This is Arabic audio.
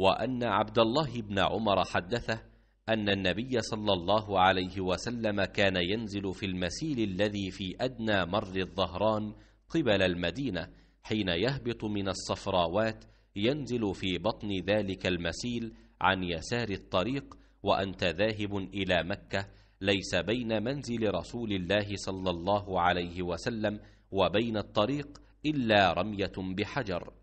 وأن عبد الله بن عمر حدثه أن النبي صلى الله عليه وسلم كان ينزل في المسيل الذي في أدنى مر الظهران قبل المدينة حين يهبط من الصفراوات ينزل في بطن ذلك المسيل عن يسار الطريق وأنت ذاهب إلى مكة ليس بين منزل رسول الله صلى الله عليه وسلم وبين الطريق إلا رمية بحجر